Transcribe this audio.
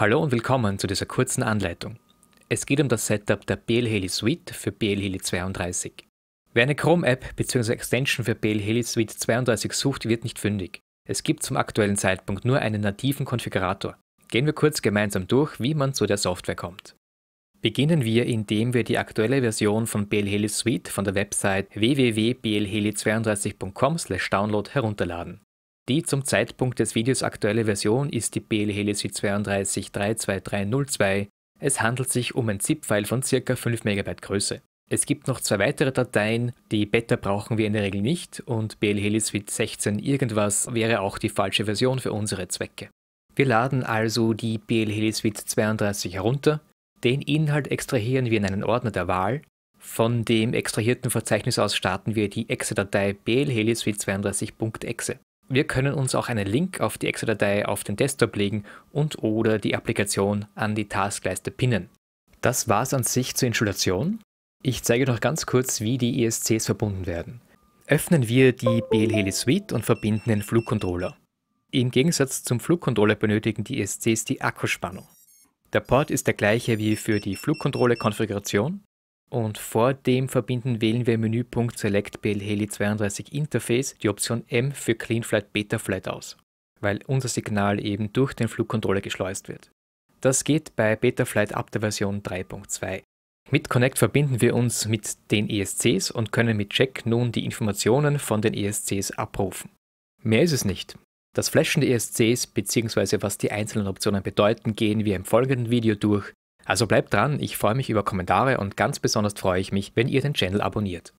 Hallo und willkommen zu dieser kurzen Anleitung. Es geht um das Setup der BL Heli Suite für BL Heli 32. Wer eine Chrome-App bzw. Extension für BL Heli Suite 32 sucht, wird nicht fündig. Es gibt zum aktuellen Zeitpunkt nur einen nativen Konfigurator. Gehen wir kurz gemeinsam durch, wie man zu der Software kommt. Beginnen wir, indem wir die aktuelle Version von BL Heli Suite von der Website www.blheli32.com/download herunterladen. Die zum Zeitpunkt des Videos aktuelle Version ist die BL Helici 32.32302. Es handelt sich um ein ZIP-File von ca. 5 MB Größe. Es gibt noch zwei weitere Dateien, die Beta brauchen wir in der Regel nicht und BL Helisuite 16 irgendwas wäre auch die falsche Version für unsere Zwecke. Wir laden also die BL Helisuite 32 herunter, den Inhalt extrahieren wir in einen Ordner der Wahl, von dem extrahierten Verzeichnis aus starten wir die Exe-Datei blhelisuite32.exe. Wir können uns auch einen Link auf die Excel-Datei auf den Desktop legen und oder die Applikation an die Taskleiste pinnen. Das war's an sich zur Installation. Ich zeige noch ganz kurz, wie die ESCs verbunden werden. Öffnen wir die BL-Heli Suite und verbinden den Flugcontroller. Im Gegensatz zum Flugcontroller benötigen die ESCs die Akkuspannung. Der Port ist der gleiche wie für die Flugcontroller-Konfiguration und vor dem Verbinden wählen wir im Menüpunkt Select PL Heli 32 Interface die Option M für Clean Flight Beta Flight aus, weil unser Signal eben durch den Flugcontroller geschleust wird. Das geht bei Betaflight ab der Version 3.2. Mit Connect verbinden wir uns mit den ESCs und können mit Check nun die Informationen von den ESCs abrufen. Mehr ist es nicht. Das Flashen der ESCs bzw. was die einzelnen Optionen bedeuten, gehen wir im folgenden Video durch. Also bleibt dran, ich freue mich über Kommentare und ganz besonders freue ich mich, wenn ihr den Channel abonniert.